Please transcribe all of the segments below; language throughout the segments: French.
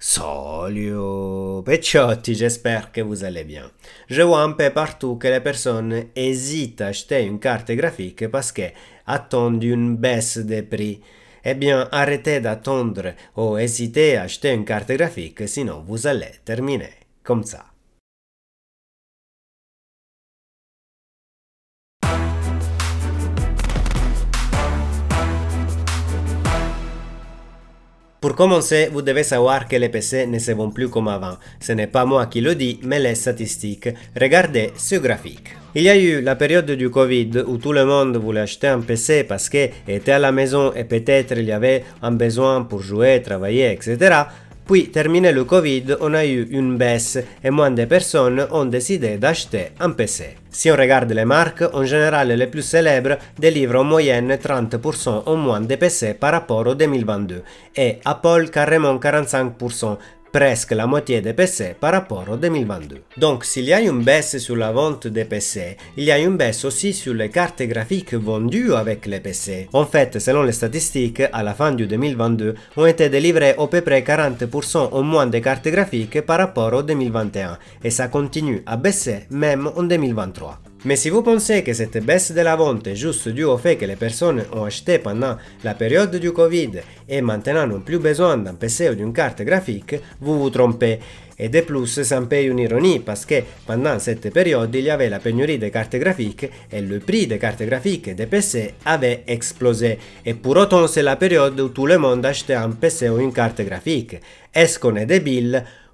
Solio, pecciotti, j'espère que vous allez bien. Je vois un peu partout que les personnes hésitent à acheter une carte graphique parce que attendent une baisse des prix. Eh bien, arrêtez d'attendre ou hésitez à acheter une carte graphique, sinon vous allez terminer comme ça. sait, vous devez savoir que les PC ne se vendent plus comme avant. Ce n'est pas moi qui le dis, mais les statistiques. Regardez ce graphique. Il y a eu la période du Covid où tout le monde voulait acheter un PC parce qu'il était à la maison et peut-être il y avait un besoin pour jouer, travailler, etc. Puis termine le Covid, on a eu une baisse et moins de personnes ont décidé d'acheter un PC. Si on regarde les marques, en général les plus célèbres délivrent en moyenne 30% au moins de PC par rapport au 2022 et Apple carrément 45%, presque la moitié des PC par rapport au 2022. Donc s'il y a une baisse sur la vente des PC, il y a une baisse aussi sur les cartes graphiques vendues avec les PC. En fait, selon les statistiques, à la fin du 2022, ont été délivrées au peu près 40% au moins des cartes graphiques par rapport au 2021 et ça continue à baisser même en 2023. Ma se vous pensez que cette baisse de la vente est juste due au fait que les personnes ont acheté pendant la période di Covid et maintenant n'ont plus besoin d'un PC o di d'une carte graphique, vous vous trompez. Et de plus, ça paye une ironie parce pendant cette période, il y avait la pénurie di cartes graphiques e le prix di cartes graphiques et des PC avait explosé. E pour autant, c'est la période où tout le monde achetait un PC o une carte graphique. Est-ce qu'on est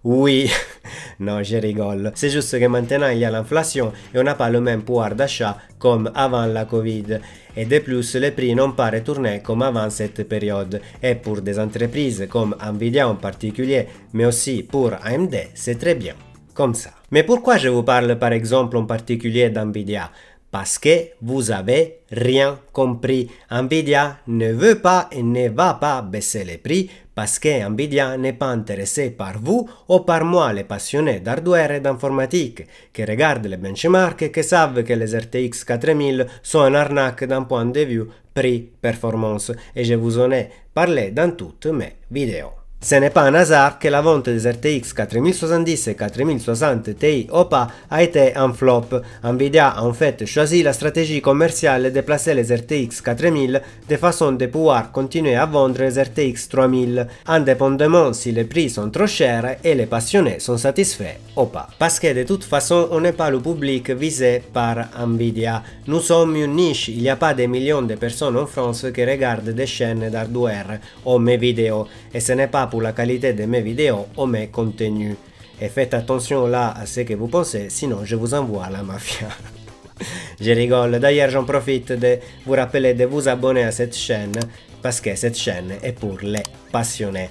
Oui, non, je rigole. C'est juste que maintenant il y a l'inflation et on n'a pas le même pouvoir d'achat comme avant la Covid. Et de plus, les prix n'ont pas retourné comme avant cette période. Et pour des entreprises comme Nvidia en particulier, mais aussi pour AMD, c'est très bien. Comme ça. Mais pourquoi je vous parle par exemple en particulier d'Nvidia parce que vous avez rien compris. Nvidia ne veut pas et ne va pas baisser les prix parce que Nvidia n'est pas intéressé par vous ou par moi, les passionnés d'hardware et d'informatique, qui regardent les benchmarks et qui savent que les RTX 4000 sont un arnaque d'un point de vue prix-performance. Et je vous en ai parlé dans toutes mes vidéos. Se ne pa nazar che la vonte deserte X k e K3660 TI OPA a un flop, Nvidia a un fait choisi la stratégie commerciale de placer les RTX 4000 de façon de pouvoir continuer à vendre les RTX 3000, indépendamment si les prix sont trop chers et les passionnés sont satisfaits ou pas. Parce que de toute façon, on n'est pas le public visé par Nvidia. Nous sommes une niche, il n'y a pas des millions de personnes en France qui regardent des chaînes d'hardware ou mes vidéos, et ce n'est pas pour la qualité de mes vidéos ou mes contenus. Et faites attention là à ce que vous pensez, sinon je vous envoie à la mafia. je rigole, d'ailleurs j'en profite de vous rappeler de vous abonner à cette chaîne, parce que cette chaîne est pour les passionnés.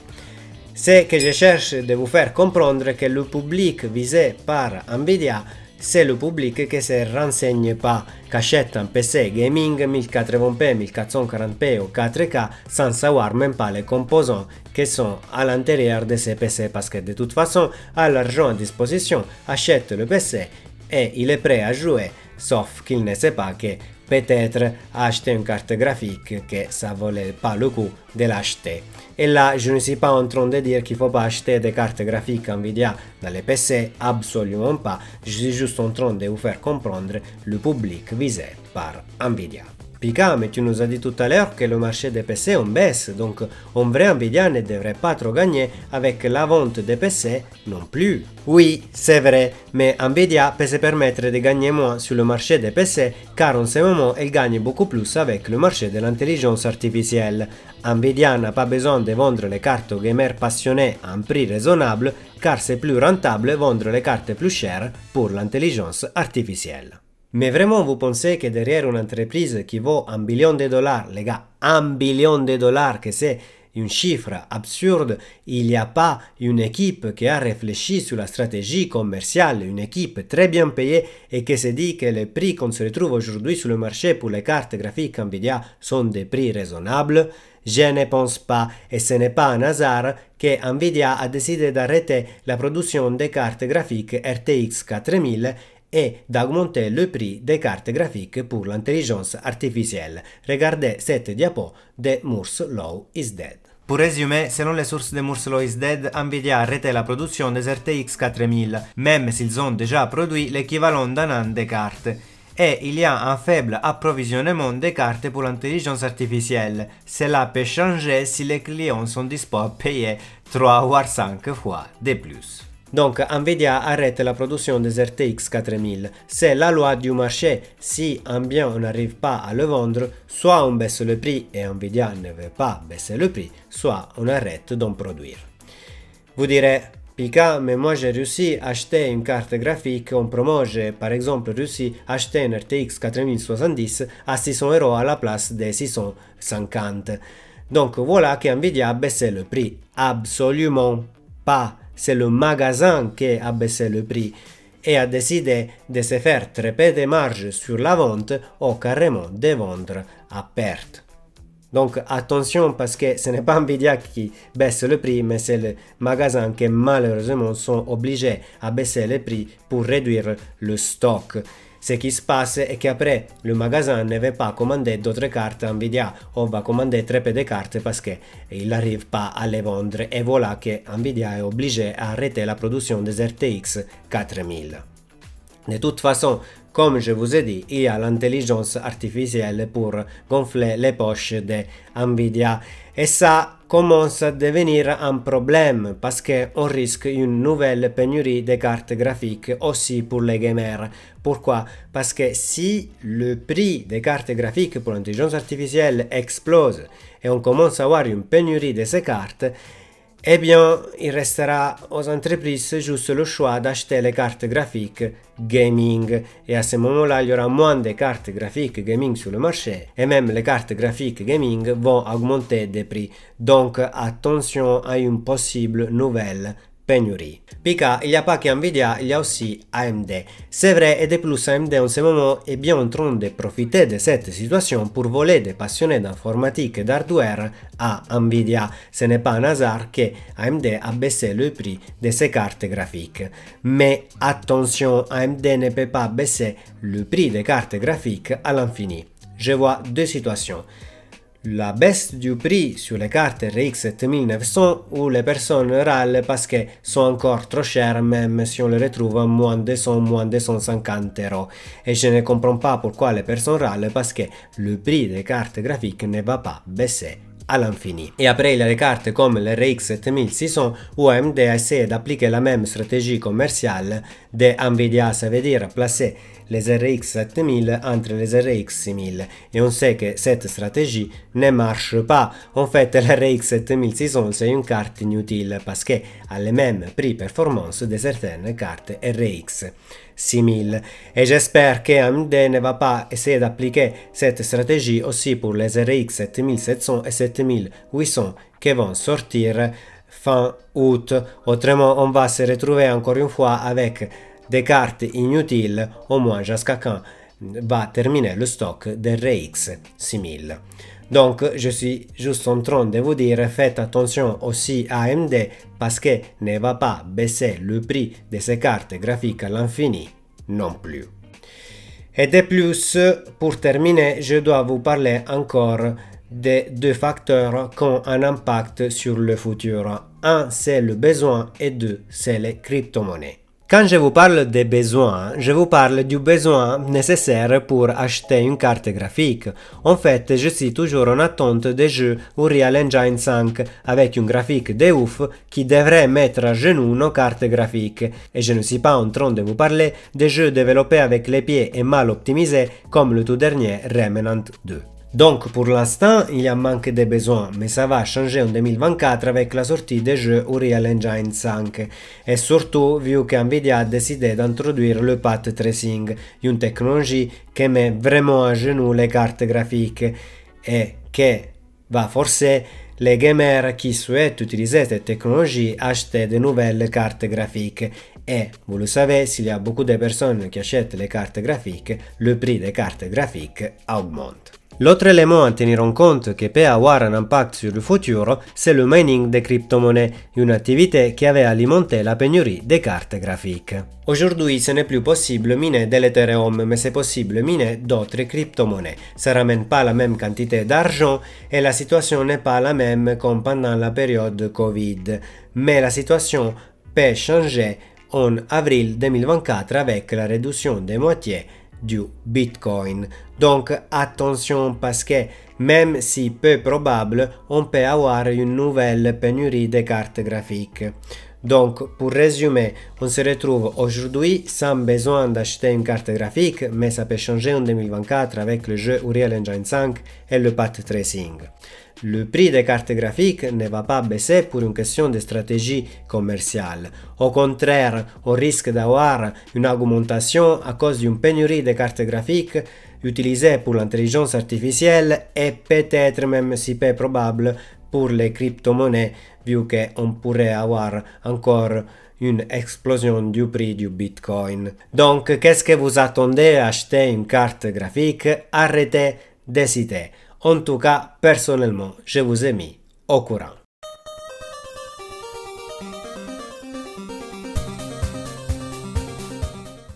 C'est que je cherche de vous faire comprendre que le public visé par Nvidia c'est le public qui se renseigne pas achète un PC gaming 1080p, 1440p ou 4K sans savoir même pas les composants qui sont à l'intérieur de ces PC parce que de toute façon, à l'argent à disposition, achète le PC et il est prêt à jouer, sauf qu'il ne sait pas que peut-être acheter une carte graphique que ça valait pas le coup de l'acheter. Et là, je ne suis pas en train de dire qu'il faut pas acheter des cartes graphiques Nvidia dans les PC, absolument pas. Je suis juste en train de vous faire comprendre le public visé par Nvidia. Pika, mais tu nous as dit tout à l'heure que le marché des PC en baisse, donc en vrai Nvidia ne devrait pas trop gagner avec la vente des PC non plus. Oui, c'est vrai, mais Nvidia peut se permettre de gagner moins sur le marché des PC car en ce moment elle gagne beaucoup plus avec le marché de l'intelligence artificielle. Nvidia n'a pas besoin de vendre les cartes aux gamers passionnés à un prix raisonnable car c'est plus rentable vendre les cartes plus chères pour l'intelligence artificielle. Mais vraiment, vous pensez que derrière une entreprise qui vaut un billion de dollars, les gars, un billion de dollars, que c'est un chiffre absurde, il n'y a pas une équipe qui a réfléchi sur la stratégie commerciale, une équipe très bien payée et qui s'est dit que les prix qu'on se retrouve aujourd'hui sur le marché pour les cartes graphiques Nvidia sont des prix raisonnables. Je ne pense pas et ce n'est pas un hasard che Nvidia ha deciso d'arrêter la produzione di carte graphiques RTX 4000 e d'augmenter le prix des cartes graphiques pour l'intelligence artificielle. Regardez cette diapo de Moore's Law is Dead. Pour résumer, selon les sources de Moore's Law is Dead, Nvidia a arrêté la production des RTX 4000, même s'ils ont déjà produit l'équivalent d'un an des cartes. Et il y a un faible approvisionnement des cartes pour l'intelligence artificielle. Cela peut changer si les clients sont dispo à payer 3 ou 5 fois de plus. Donc Nvidia arrête la production des RTX 4000. C'est la loi du marché. Si un bien on n'arrive pas à le vendre, soit on baisse le prix et Nvidia ne veut pas baisser le prix, soit on arrête d'en produire. Vous direz, Pika, mais moi j'ai réussi à acheter une carte graphique en promo, par exemple réussi à acheter un RTX 4070 à 600 euros à la place des 650. Donc voilà que Nvidia a baissé le prix. Absolument pas c'est le magasin qui a baissé le prix et a décidé de se faire très peu de sur la vente ou carrément de vendre à perte. Donc attention parce que ce n'est pas Nvidia qui baisse le prix, mais c'est le magasin qui malheureusement sont obligés à baisser les prix pour réduire le stock. se qui se passe che qu'après le magasin ne veut pas commander d'autres cartes Nvidia o va commander tre peu de cartes parce qu'il n'arrive pas à les vendre e voilà che Nvidia est obligé à arrêter la production des RTX 4000. De toute façon, comme je vous ai dit, il y a l'intelligence artificielle pour gonfler les poches de Nvidia et ça commence à devenir un problème parce qu'on risque une nouvelle pénurie de cartes graphiques aussi pour les gamers. Pourquoi Parce que si le prix des cartes graphiques pour l'intelligence artificielle explose et on commence à avoir une pénurie de ces cartes, eh bien, il restera aux entreprises juste le choix d'acheter les cartes graphiques gaming. Et à ce moment-là, il y aura moins de cartes graphiques gaming sur le marché. Et même les cartes graphiques gaming vont augmenter des prix. Donc attention à une possible nouvelle penurie. Pika ilapa che Nvidia a aussi AMD. C'est vrai et de plus AMD en ce moment est bien en train de profiter de cette situation pour voler des passionnés d'informatique et d'hardware à Nvidia. Ce n'est pas un hasard que AMD a baissé le prix de ses cartes graphiques. Mais attention, AMD ne peut pas baisser le prix des cartes graphiques à l'infini. Je vois deux situations. La best du prix sur les cartes RX 7900 où les personnes râlent parce que sont encore trop chères même si on les retrouve à moins de 100, moins de 150 euros. Et je ne comprends pas pourquoi les personnes râlent parce que le prix des cartes graphiques ne va pas baisser l'infini. Et après, il y a des cartes comme le RX 7600 où AMD a essayé d'appliquer la même stratégie commerciale de Nvidia, ça veut dire placer les RX 7000 entre les RX 6000. Et on sait que cette stratégie ne marche pas. En fait, l'RX 7600 c'est une carte inutile parce qu'elle a les mêmes prix performance de certaines cartes RX simil. Et j'espère que AMD ne va pas essayer d'appliquer cette stratégie aussi pour les RX 7700 et 7800 qui vont sortir fin août. Autrement, on va se retrouver encore une fois avec des cartes inutiles, au moins jusqu'à quand va terminer le stock des RX 6000. Donc, je suis juste en train de vous dire, faites attention aussi à AMD parce que ne va pas baisser le prix de ces cartes graphiques à l'infini non plus. Et de plus, pour terminer, je dois vous parler encore des deux facteurs qui ont un impact sur le futur. Un, c'est le besoin et deux, c'est les crypto-monnaies. Quand je vous parle des besoins, je vous parle du besoin nécessaire pour acheter une carte graphique. En fait, je suis toujours en attente des jeux Unreal Engine 5 avec une graphique de ouf qui devrait mettre à genoux nos cartes graphiques. Et je ne suis pas en train de vous parler des jeux développés avec les pieds et mal optimisés comme le tout dernier Remnant 2. Donc, pour l'instant, il y a manque de besoins, mais ça va changer en 2024 avec la sortie des jeux Unreal Engine 5, et surtout vu que Nvidia a décidé d'introduire le path tracing, une technologie qui met vraiment à genoux les cartes graphiques et qui va forcer les gamers qui souhaitent utiliser cette technologie à acheter de nouvelles cartes graphiques Et, vous le savez, s'il y a beaucoup de personnes qui achètent les cartes graphiques, le prix des cartes graphiques augmente. L'autre élément à tenir en compte qui peut avoir un impact sur le futur, c'est le mining des crypto-monnaies, une activité qui avait alimenté la pénurie des cartes graphiques. Aujourd'hui, ce n'est plus possible miner de l'Ethereum, mais c'est possible miner d'autres crypto-monnaies. Ça ramène pas la même quantité d'argent et la situation n'est pas la même comme pendant la période Covid. Mais la situation peut changer en avril 2024 avec la réduction des moitiés du Bitcoin. Donc attention parce que même si peu probable, on peut avoir une nouvelle pénurie de cartes graphiques. Donc, pour résumer, on se retrouve aujourd'hui sans besoin d'acheter une carte graphique, mais ça peut changer en 2024 avec le jeu Unreal Engine 5 et le path tracing. Le prix des cartes graphiques ne va pas baisser pour une question de stratégie commerciale. Au contraire, on risque d'avoir une augmentation à cause d'une pénurie de cartes graphiques utilisées pour l'intelligence artificielle et peut-être même, si peu probable, pour les crypto-monnaies, vu qu'on pourrait avoir encore une explosion du prix du Bitcoin. Donc, qu'est-ce que vous attendez à acheter une carte graphique Arrêtez d'hésiter. En tout cas, personnellement, je vous ai mis au courant.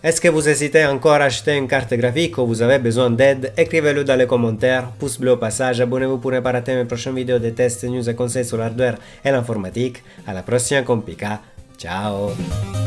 Est-ce que vous hésitez encore à acheter une carte graphique ou vous avez besoin d'aide Écrivez-le dans les commentaires, pouce bleu au passage, abonnez-vous pour ne pas rater mes prochaines vidéos de tests, news et conseils sur l'hardware et l'informatique. À la prochaine complica, ciao